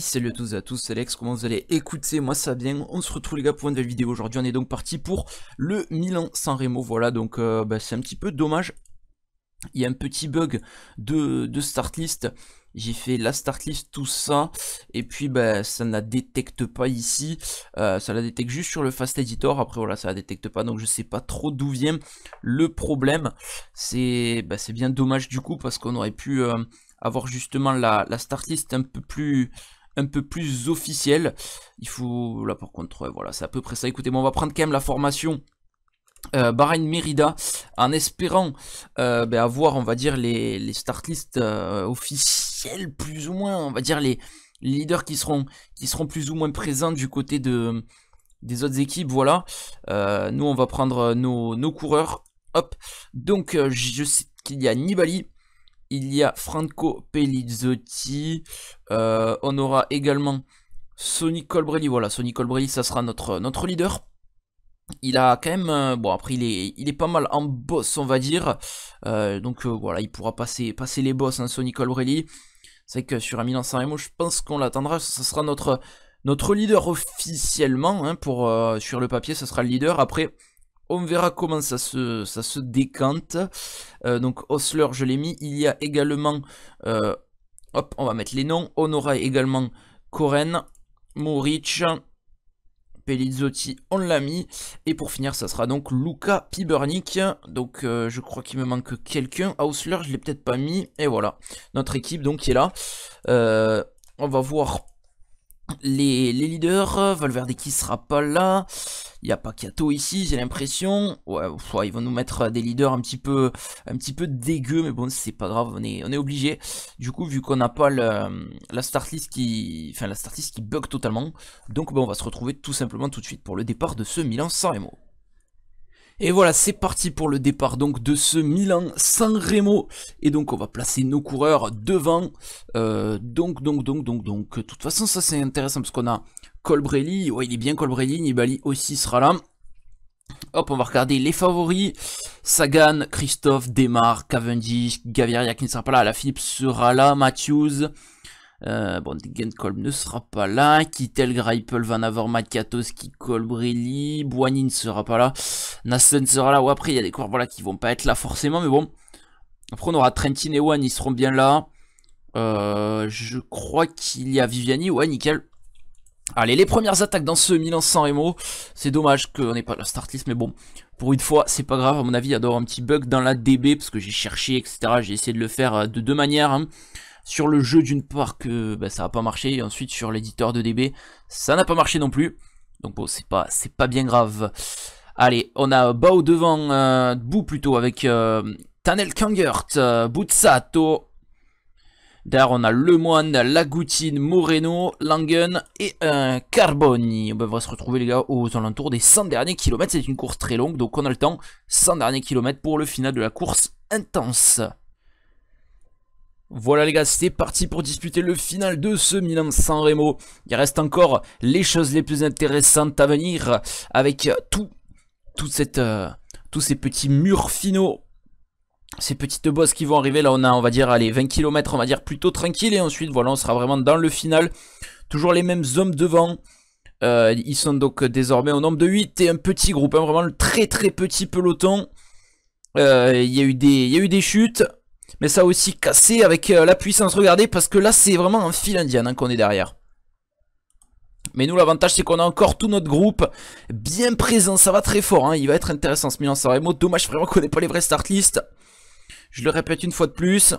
salut à tous et à tous, c'est Alex, comment vous allez Écoutez, moi ça va bien, on se retrouve les gars pour une nouvelle vidéo aujourd'hui, on est donc parti pour le Milan sans Remo, voilà donc euh, bah, c'est un petit peu dommage, il y a un petit bug de, de start list, j'ai fait la start list, tout ça, et puis bah, ça ne la détecte pas ici, euh, ça la détecte juste sur le fast editor, après voilà ça la détecte pas, donc je sais pas trop d'où vient le problème, c'est bah, bien dommage du coup parce qu'on aurait pu... Euh, avoir justement la, la start list un peu plus un peu plus officiel. Il faut, là par contre, euh, voilà, c'est à peu près ça. Écoutez, bon, on va prendre quand même la formation euh, Bahreïn Mérida en espérant euh, ben, avoir on va dire les, les start list plus ou moins on va dire les, leaders qui seront qui seront plus ou moins présents du côté de des autres équipes voilà nous on va prendre nos, nos coureurs hop donc je sais qu'il y a Nibali il y a Franco Pellizzotti, euh, on aura également Sonic Colbrelli. Voilà, Sonic Colbrelli, ça sera notre, notre leader. Il a quand même, euh, bon après il est, pas mal en boss on va dire, euh, donc voilà il pourra passer, passer les boss, hein, Sonny Colbrelli, c'est que sur un Milan remo je pense qu'on l'attendra, ça sera notre, notre leader officiellement, hein, pour, sur le papier ça sera le leader, après on verra comment ça se, ça se décante. Euh, donc Osler, je l'ai mis. Il y a également... Euh, hop, on va mettre les noms. On aura également Koren, Moric, Pelizzotti, on l'a mis. Et pour finir, ça sera donc Luca Pibernik. Donc euh, je crois qu'il me manque quelqu'un. Osler, je l'ai peut-être pas mis. Et voilà, notre équipe donc qui est là. on va voir les, les leaders. Valverde qui sera pas là. Il n'y a pas Kato ici, j'ai l'impression. Ouais, ils vont nous mettre des leaders un petit peu, un petit peu dégueu, mais bon, c'est pas grave, on est, on est obligé. Du coup, vu qu'on n'a pas la start list qui, enfin la start list qui bug totalement, donc on va se retrouver tout simplement tout de suite pour le départ de ce Milan Saremo. Et voilà, c'est parti pour le départ donc de ce Milan San Remo. Et donc on va placer nos coureurs devant. Euh, donc, donc, donc, donc, donc. De toute façon, ça c'est intéressant parce qu'on a Colbrelli. Ouais, il est bien Colbrelli. Nibali aussi sera là. Hop, on va regarder les favoris. Sagan, Christophe, Demar, Cavendish, Gaviria qui ne sera pas là. La Philippe sera là. Matthews. Euh, bon, Degenkolb ne sera pas là. Kittel, Greipel, Van Avermaet, Matkatos, Colbrilli. Boigny ne sera pas là. Nassen sera là. Ou après, il y a des coureurs voilà, qui vont pas être là forcément. Mais bon. Après, on aura Trentin et One. Ils seront bien là. Euh, je crois qu'il y a Viviani. Ouais, nickel. Allez, les premières attaques dans ce 1100 san C'est dommage qu'on n'ait pas la startlist. mais bon. Pour une fois, c'est pas grave. À mon avis, il y a d'abord un petit bug dans la DB parce que j'ai cherché, etc. J'ai essayé de le faire euh, de deux manières. Hein sur le jeu d'une part que bah, ça n'a pas marché, et ensuite sur l'éditeur de DB, ça n'a pas marché non plus. Donc bon, c'est pas, c'est pas bien grave. Allez, on a Bao devant euh, debout plutôt avec euh, Tanel Kangert, euh, Butsato. Derrière, on a Lemoine, Lagoutine, Moreno, Langen et euh, Carboni. On va se retrouver, les gars, aux alentours des 100 derniers kilomètres. C'est une course très longue, donc on a le temps. 100 derniers kilomètres pour le final de la course intense. Voilà les gars, c'est parti pour disputer le final de ce Milan San Remo. Il reste encore les choses les plus intéressantes à venir avec tout, toute cette, euh, tous ces petits murs finaux. Ces petites bosses qui vont arriver, là on a on va dire allez 20 km on va dire plutôt tranquille et ensuite voilà on sera vraiment dans le final. Toujours les mêmes hommes devant, euh, ils sont donc désormais au nombre de 8 et un petit groupe, hein, vraiment le très très petit peloton. Euh, il y a eu des chutes, mais ça a aussi cassé avec euh, la puissance. Regardez, parce que là, c'est vraiment un fil indien hein, qu'on est derrière. Mais nous, l'avantage, c'est qu'on a encore tout notre groupe bien présent. Ça va très fort. Hein. Il va être intéressant ce Milan Sanremo. Dommage vraiment qu'on n'ait pas les vrais start list. Je le répète une fois de plus.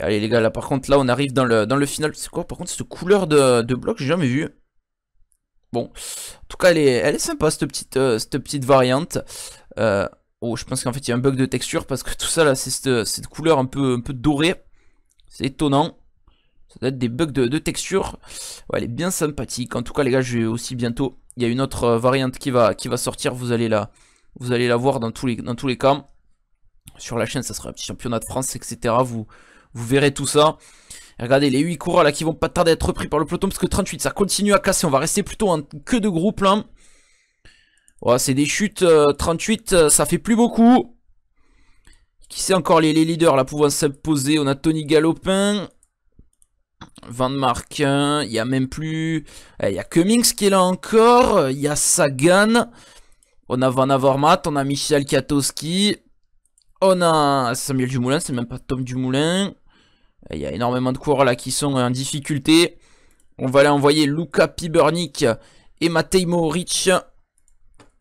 allez, les gars, là, par contre, là, on arrive dans le, dans le final. C'est quoi, par contre, cette couleur de, de bloc J'ai jamais vu. Bon. En tout cas, elle est, elle est sympa, cette petite, euh, cette petite variante. Euh, Oh, je pense qu'en fait, il y a un bug de texture parce que tout ça, là, c'est cette, couleur un peu, un peu dorée. C'est étonnant. Ça doit être des bugs de, texture. Ouais, elle est bien sympathique. En tout cas, les gars, je vais aussi bientôt. Il y a une autre euh, variante qui va, qui va sortir. Vous allez la, vous allez la voir dans tous les, dans tous les cas. Sur la chaîne, ça sera un petit championnat de France, etc. Vous, vous verrez tout ça. regardez les 8 coureurs là qui vont pas tarder à être repris par le peloton parce que 38 ça continue à casser. On va rester plutôt en que de groupe là c'est des chutes. 38, euh, euh, ça fait plus beaucoup. Qui sait encore les, leaders là pouvant s'imposer On a Tony Galopin. Van Marquin. Il n'y a même plus. Eh, il y a Cummings qui est là encore. Il y a Sagan. On a Van Avermaet. On a Michel Kiatowski. On a Samuel Dumoulin. C'est même pas Tom Dumoulin. Eh, il y a énormément de coureurs là qui sont euh, en difficulté. On va aller envoyer Luca Pibernik et Matej Moric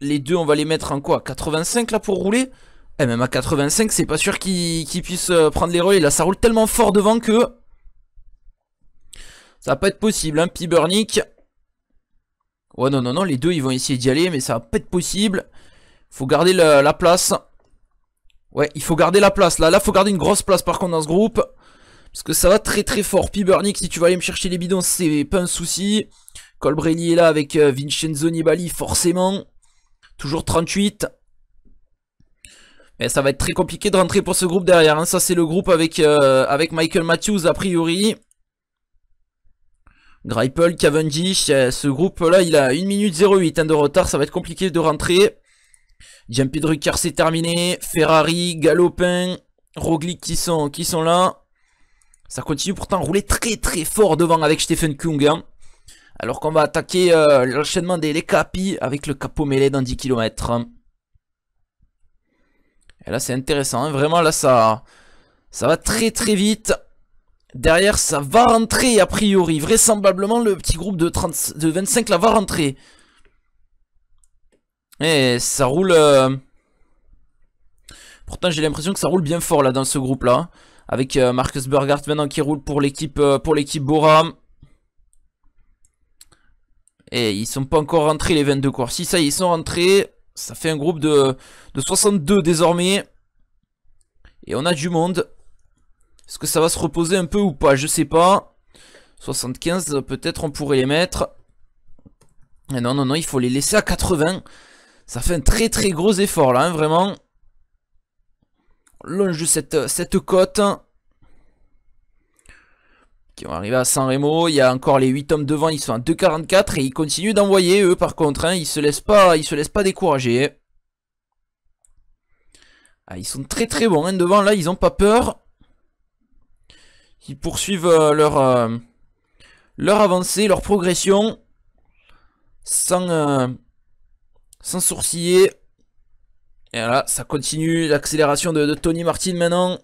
les deux, on va les mettre en quoi 85 là pour rouler et eh, même à 85, c'est pas sûr qu'ils puissent euh, prendre les relais. Là, ça roule tellement fort devant que... Ça va pas être possible, hein. Pibernik Ouais, non, non, non, les deux, ils vont essayer d'y aller, mais ça va pas être possible. Faut garder la, place. Ouais, il faut garder la place, là. Là, faut garder une grosse place, par contre, dans ce groupe. Parce que ça va très, très fort. Pibernick, si tu vas aller me chercher les bidons, c'est pas un souci. Colbrelli est là avec euh, Vincenzo Nibali, forcément. Toujours 38. Mais ça va être très compliqué de rentrer pour ce groupe derrière. Hein. Ça, c'est le groupe avec, euh, avec Michael Matthews, a priori. Greipel, Cavendish, euh, ce groupe-là, il a 1 minute 08 hein, de retard. Ça va être compliqué de rentrer. Jumpy Drucker, c'est terminé. Ferrari, Galopin, Roglic qui sont, qui sont là. Ça continue pourtant à rouler très très fort devant avec Stephen Kung. Hein. Alors qu'on va attaquer euh, l'enchaînement des capis avec le capot mêlé dans 10 km. Et là c'est intéressant, hein. vraiment là ça, ça va très très vite. Derrière ça va rentrer a priori, vraisemblablement le petit groupe de, 30, de 25 là va rentrer. Et ça roule... Euh, pourtant j'ai l'impression que ça roule bien fort là dans ce groupe là. Hein. Avec euh, Marcus Burghardt maintenant qui roule pour l'équipe Bora. Et ils sont pas encore rentrés les 22 coureurs. Si ça, ils sont rentrés. Ça fait un groupe de, 62 désormais. Et on a du monde. Est-ce que ça va se reposer un peu ou pas Je sais pas. 75, peut-être on pourrait les mettre. non, non, non, il faut les laisser à 80. Ça fait un très très gros effort là, hein, vraiment. Longe cette, cette côte qui vont arriver à San Remo. Il y a encore les 8 hommes devant, ils sont à 2,44 et ils continuent d'envoyer eux par contre. Hein. Ils se laissent pas, ils se laissent pas décourager. Hein. Ah, ils sont très très bons hein. devant là, ils ont pas peur. Ils poursuivent euh, leur euh, leur avancée, leur progression sans euh, sans sourciller. Et voilà, ça continue l'accélération de Tony Martin maintenant.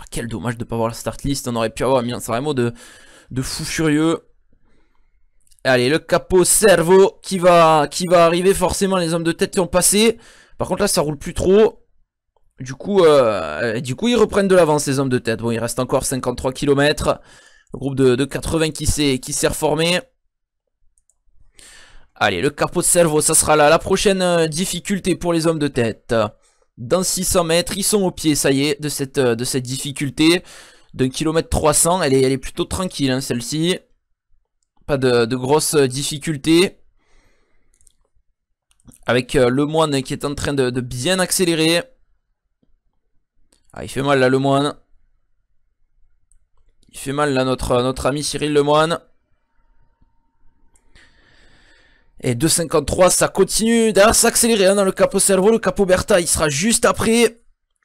Ah, quel dommage de ne pas avoir la start list. On aurait pu avoir un vraiment de, de fou furieux. Allez, le capot cerveau qui va, qui va arriver. Forcément, les hommes de tête qui ont passé. Par contre, là, ça roule plus trop. Du coup, euh, du coup ils reprennent de l'avance, les hommes de tête. Bon, il reste encore 53 km. Le groupe de, 80 qui s'est reformé. Allez, le capot cerveau, ça sera là la prochaine euh, difficulté pour les hommes de tête dans 600 mètres, ils sont au pied, ça y est, de cette, euh, de cette difficulté. D'un kilomètre 300, elle est, plutôt tranquille, hein, celle-ci. Pas de, grosses euh, difficultés. Avec euh, le moine qui est en train de, bien accélérer. Ah, il fait mal là, le moine. Il fait mal là, notre, notre ami Cyril le moine. Et 2,53, ça continue. d'ailleurs ça hein, dans le capot cerveau, Le capo Berta, il sera juste après.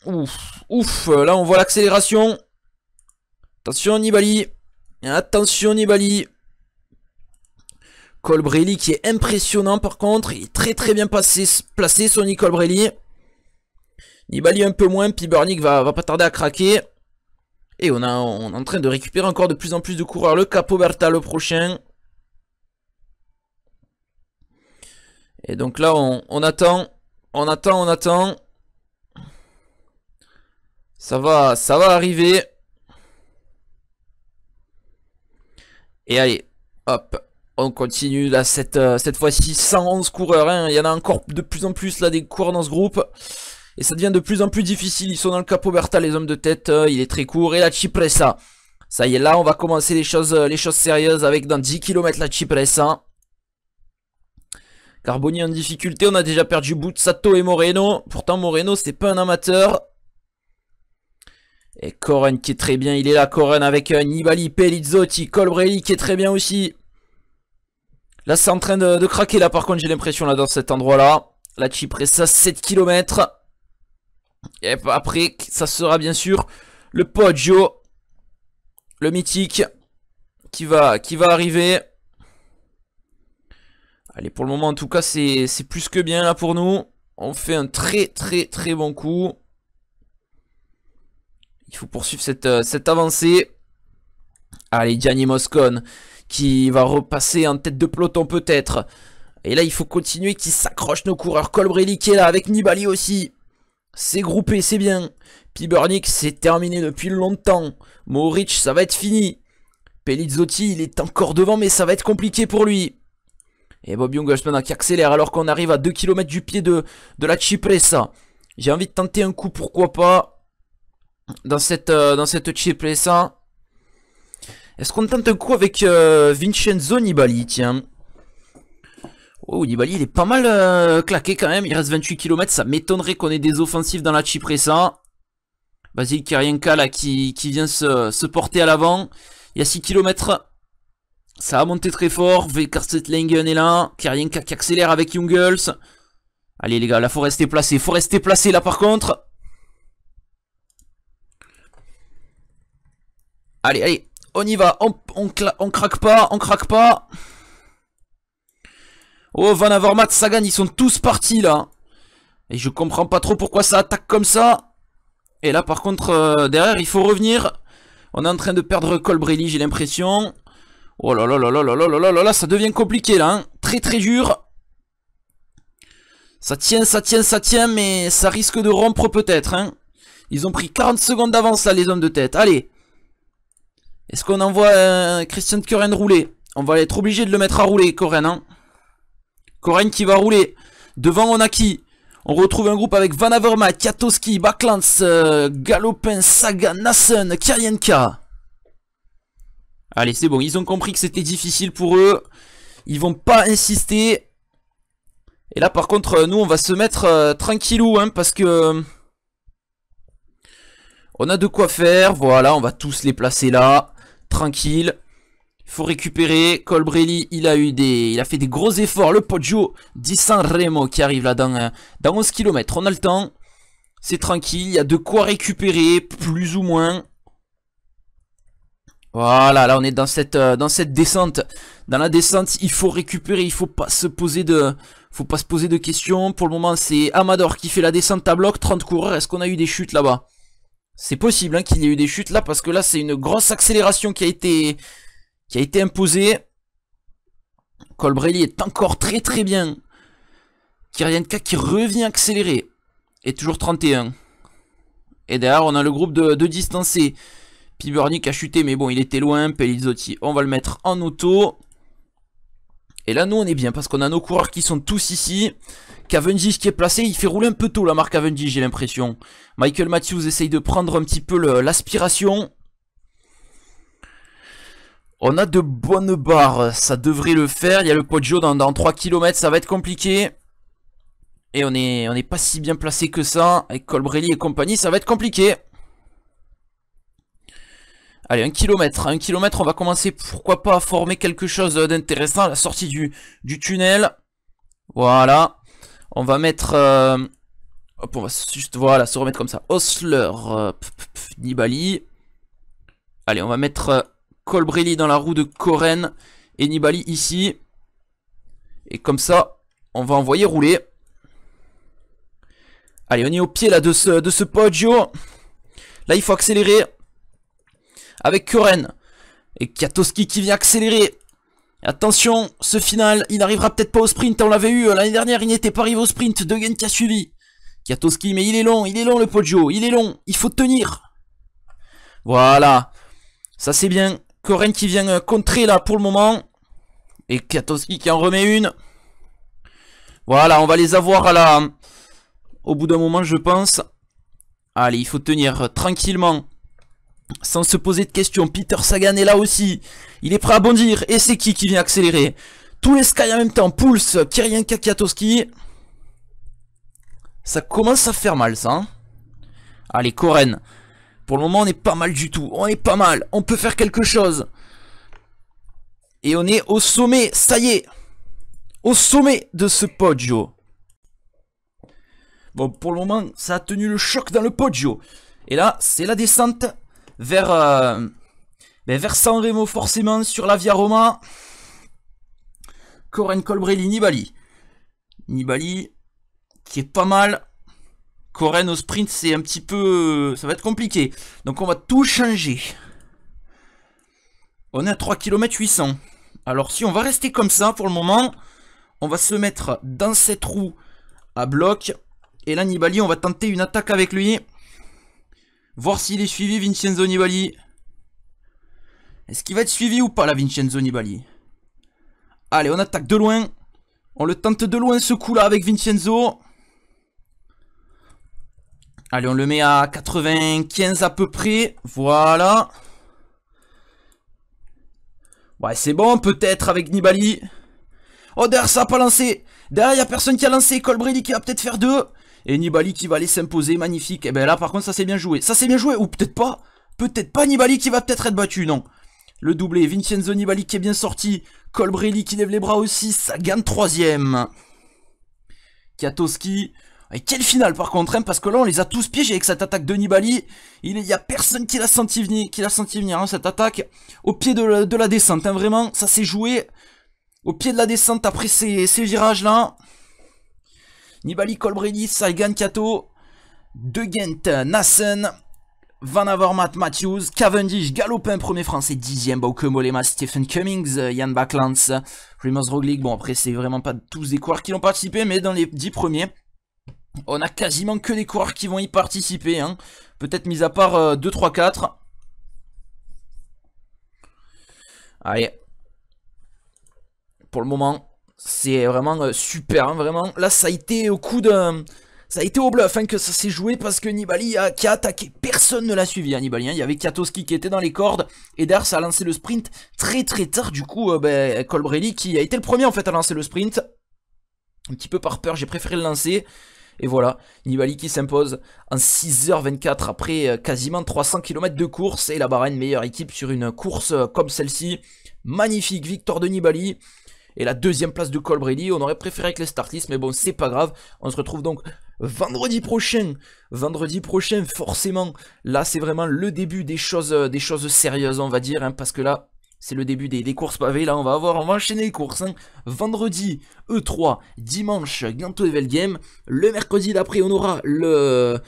Ouf, ouf. Euh, là, on voit l'accélération. Attention, Nibali. Attention, Nibali. Colbrelli qui est impressionnant par contre. Il est très très bien passé, placé, Nicole Colbrelli. Nibali un peu moins. Puis va, va pas tarder à craquer. Et on, a, on est en train de récupérer encore de plus en plus de coureurs. Le Capo Berta, le prochain. Et donc là, on, attend, on attend, on attend. Ça va, ça va arriver. Et allez, hop, on continue là cette, euh, cette fois-ci 111 coureurs. Hein. Il y en a encore de plus en plus là des coureurs dans ce groupe. Et ça devient de plus en plus difficile. Ils sont dans le Capo Berta, les hommes de tête. Euh, il est très court. Et la Cipressa. Ça y est, là, on va commencer les choses, euh, les choses sérieuses avec dans 10 km la Cipressa. Carboni en difficulté, on a déjà perdu Sato et Moreno. Pourtant Moreno c'est pas un amateur. Et Coren qui est très bien, il est là Coren avec euh, Nibali, Pelizzotti, Colbrelli qui est très bien aussi. Là c'est en train de, craquer là par contre j'ai l'impression là dans cet endroit là. La à 7 km. Et après ça sera bien sûr le Poggio. Le mythique qui va, qui va arriver. Allez, pour le moment, en tout cas, c'est plus que bien là pour nous. On fait un très très très bon coup. Il faut poursuivre cette, euh, cette avancée. Allez, Gianni Moscon qui va repasser en tête de peloton peut-être. Et là, il faut continuer qui s'accroche nos coureurs. Colbrelli qui est là avec Nibali aussi. C'est groupé, c'est bien. Pibernik, c'est terminé depuis longtemps. Moric, ça va être fini. Pelizzotti, il est encore devant, mais ça va être compliqué pour lui. Et Bob Young maintenant qui accélère alors qu'on arrive à 2 km du pied de, de la Cipressa. J'ai envie de tenter un coup, pourquoi pas, dans cette, euh, dans cette Cipressa. Est-ce qu'on tente un coup avec euh, Vincenzo Nibali, tiens Oh, Nibali, il est pas mal euh, claqué quand même. Il reste 28 km. Ça m'étonnerait qu'on ait des offensives dans la Cipressa. Basile Karienka, là, qui, vient se, se porter à l'avant. Il y a 6 km ça a monté très fort. Langen est là. rien qui accélère avec Jungles Allez les gars, la faut est placée. Faut rester placé là par contre. Allez, allez, on y va. On, craque pas, on craque pas. Oh, Van Avermaet, Sagan, ils sont tous partis là. Et je comprends pas trop pourquoi ça attaque comme ça. Et là par contre, euh, derrière, il faut revenir. On est en train de perdre Colbrelli, j'ai l'impression. Oh là là là là là là là là là ça devient compliqué là, hein. Très très dur. Ça tient, ça tient, ça tient, mais ça risque de rompre peut-être, hein. Ils ont pris 40 secondes d'avance là, les hommes de tête. Allez. Est-ce qu'on envoie euh, Christian Coren rouler On va être obligé de le mettre à rouler, Coren, hein. qui va rouler. Devant, on a qui on retrouve un groupe avec Van Avermaet, katowski backlands euh, Galopin, Saga, Nassen, Kalienka. Allez, c'est bon. Ils ont compris que c'était difficile pour eux. Ils vont pas insister. Et là, par contre, nous, on va se mettre euh, tranquillou, hein, parce que... On a de quoi faire. Voilà, on va tous les placer là. Tranquille. Il faut récupérer. Colbrelli, il a eu des. Il a fait des gros efforts. Le Poggio di Remo qui arrive là dans, euh, dans 11 km. On a le temps. C'est tranquille. Il y a de quoi récupérer. Plus ou moins. Voilà, là on est dans cette, euh, dans cette descente. Dans la descente, il faut récupérer, il faut pas se poser de, faut pas se poser de questions. Pour le moment, c'est Amador qui fait la descente à bloc, 30 coureurs. Est-ce qu'on a eu des chutes là-bas C'est possible hein, qu'il y ait eu des chutes là, parce que là c'est une grosse accélération qui a été, qui a été imposée. Colbrelli est encore très très bien. Kyrianka qui revient accélérer. Et toujours 31. Et derrière, on a le groupe de, de distancés. Pibernik a chuté, mais bon, il était loin. Pelizotti, on va le mettre en auto. Et là, nous, on est bien parce qu'on a nos coureurs qui sont tous ici. Cavendish qui est placé, il fait rouler un peu tôt la marque Cavendish, j'ai l'impression. Michael Matthews essaye de prendre un petit peu l'aspiration. On a de bonnes barres, ça devrait le faire. Il y a le Poggio dans, dans 3 km, ça va être compliqué. Et on n'est on pas si bien placé que ça. Avec Colbrelli et compagnie, ça va être compliqué. Allez, un kilomètre. un kilomètre, on va commencer, pourquoi pas, à former quelque chose d'intéressant à la sortie du, tunnel. Voilà. On va mettre... Euh, hop, on va juste, voilà, se remettre comme ça. Osler, euh, Nibali. Allez, on va mettre Colbrelli euh, dans la roue de Coren et Nibali ici. Et comme ça, on va envoyer rouler. Allez, on est au pied là de ce, de ce podio. Là, il faut accélérer avec Kuren. Et Kiatoski qui vient accélérer. Attention, ce final, il n'arrivera peut-être pas au sprint, on l'avait eu euh, l'année dernière, il n'était pas arrivé au sprint, Degen qui a suivi. Kiatoski mais il est long, il est long le Poggio, il est long, il faut tenir. Voilà, ça c'est bien, Coren qui vient euh, contrer là pour le moment. Et Kiatoski qui en remet une. Voilà, on va les avoir à la... Au bout d'un moment, je pense. Allez, il faut tenir euh, tranquillement. Sans se poser de questions, Peter Sagan est là aussi. Il est prêt à bondir. Et c'est qui qui vient accélérer Tous les Sky en même temps. Pulse, Kyrian Kakiatowski. Ça commence à faire mal, ça. Hein. Allez, Koren. Pour le moment, on est pas mal du tout. On est pas mal. On peut faire quelque chose. Et on est au sommet. Ça y est. Au sommet de ce podio. Bon, pour le moment, ça a tenu le choc dans le podio. Et là, c'est la descente vers, euh, ben, Sanremo forcément sur la Via Roma. Coren Colbrelli, Nibali. Nibali qui est pas mal. Coren au sprint, c'est un petit peu... Ça va être compliqué. Donc on va tout changer. On est à 3 km 800. Alors si on va rester comme ça pour le moment, on va se mettre dans cette roue à bloc. Et là Nibali, on va tenter une attaque avec lui. Voir s'il est suivi Vincenzo Nibali. Est-ce qu'il va être suivi ou pas la Vincenzo Nibali Allez, on attaque de loin. On le tente de loin ce coup là avec Vincenzo. Allez, on le met à 95 à peu près. Voilà. Ouais, c'est bon peut-être avec Nibali. Oh, derrière ça n'a pas lancé. Derrière, il a personne qui a lancé. Colbrelli qui va peut-être faire deux. Et Nibali qui va aller s'imposer, magnifique. Et eh ben là, par contre, ça s'est bien joué. Ça s'est bien joué, ou peut-être pas. Peut-être pas Nibali qui va peut-être être battu, non. Le doublé, Vincenzo Nibali qui est bien sorti. Colbrelli qui lève les bras aussi, ça gagne troisième. Kiatowski. Et quelle finale par contre, hein, parce que là on les a tous piégés avec cette attaque de Nibali. Il n'y a personne qui l'a senti venir, qui l'a senti venir hein, cette attaque au pied de, la, descente. Hein, vraiment, ça s'est joué au pied de la descente après ces virages là. Nibali, Colbrelli, Saigan, Kato, De Gent, Nassen, Van Avermaet, Matthews, Cavendish, Galopin, premier français, dixième, Bauke Molema, Stephen Cummings, Yann euh, Backlands, Remus Roglic. Bon, après, c'est vraiment pas tous des coureurs qui l'ont participé, mais dans les dix premiers, on a quasiment que des coureurs qui vont y participer. Hein. Peut-être mis à part 2, 3, 4. Allez. Pour le moment, c'est vraiment euh, super, hein, vraiment. Là, ça a été au coup de Ça a été au bluff hein, que ça s'est joué parce que Nibali a, qui a attaqué, personne ne l'a suivi hein, Nibali, hein. il y avait Katoski qui était dans les cordes et Dars ça a lancé le sprint très très tard du coup Colbrelli euh, ben, qui a été le premier en fait à lancer le sprint un petit peu par peur j'ai préféré le lancer et voilà, Nibali qui s'impose en 6h24 après euh, quasiment 300 km de course et la Bahreïn meilleure équipe sur une course comme celle-ci magnifique victoire de Nibali et la deuxième place de Colbrelli. On aurait préféré que les Startis, mais bon, c'est pas grave. On se retrouve donc vendredi prochain. Vendredi prochain, forcément. Là, c'est vraiment le début des choses, euh, des choses sérieuses, on va dire, hein, parce que là, c'est le début des, courses pavées. Là, on va avoir, enchaîner les courses. Hein. Vendredi, E3. Dimanche, Ganto Game. Le mercredi d'après, on aura le,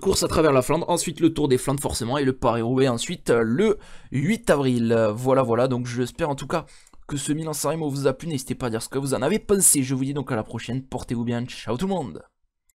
course à travers la Flandre. Ensuite, le Tour des Flandres, forcément. Et le Paris-Roubaix, ensuite, euh, le 8 avril. Voilà, voilà. Donc, j'espère en tout cas que ce Milan vous a plu. N'hésitez pas à dire ce que vous en avez pensé. Je vous dis donc à la prochaine. Portez-vous bien. Ciao tout le monde